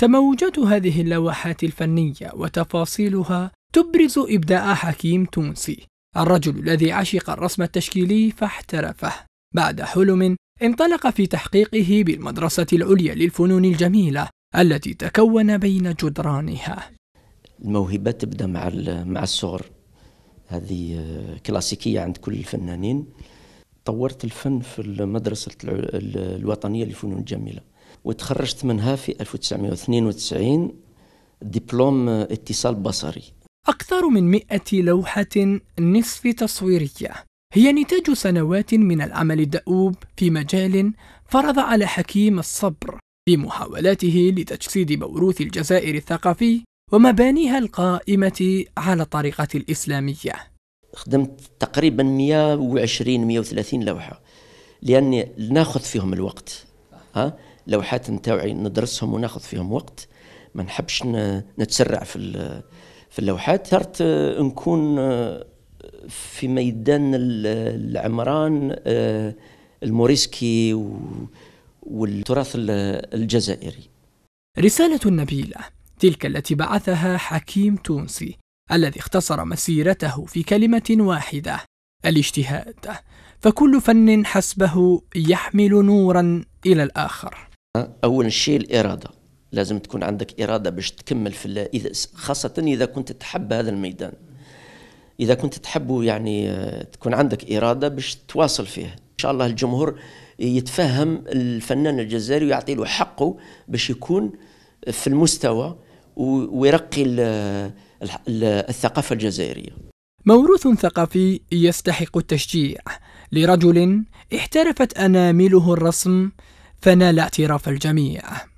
تموجات هذه اللوحات الفنية وتفاصيلها تبرز إبداع حكيم تونسي الرجل الذي عشق الرسم التشكيلي فاحترفه بعد حلم انطلق في تحقيقه بالمدرسة العليا للفنون الجميلة التي تكون بين جدرانها الموهبة تبدأ مع مع الصغر هذه آه، كلاسيكية عند كل الفنانين طورت الفن في المدرسة الوطنية للفنون الجميلة وتخرجت منها في 1992 دبلوم اتصال بصري أكثر من مئة لوحة نصف تصويرية هي نتاج سنوات من العمل الدؤوب في مجال فرض على حكيم الصبر في محاولاته لتجسيد موروث الجزائر الثقافي ومبانيها القائمة على الطريقة الإسلامية خدمت تقريبا 120 130 لوحه لاني ناخذ فيهم الوقت ها لوحات نتاعي ندرسهم وناخذ فيهم وقت ما نحبش نتسرع في في اللوحات صرت نكون آه، في ميدان العمران آه، الموريسكي والتراث الجزائري رسالة نبيلة تلك التي بعثها حكيم تونسي الذي اختصر مسيرته في كلمة واحدة الاجتهاد فكل فن حسبه يحمل نورا إلى الآخر أول شيء الإرادة لازم تكون عندك إرادة باش تكمل في إذا خاصة إذا كنت تحب هذا الميدان إذا كنت تحبه يعني آه، تكون عندك إرادة باش تواصل فيه إن شاء الله الجمهور يتفهم الفنان الجزائري ويعطي له حقه باش يكون في المستوى ويرقي الثقافة الجزائرية موروث ثقافي يستحق التشجيع لرجل احترفت أنامله الرسم فنال اعتراف الجميع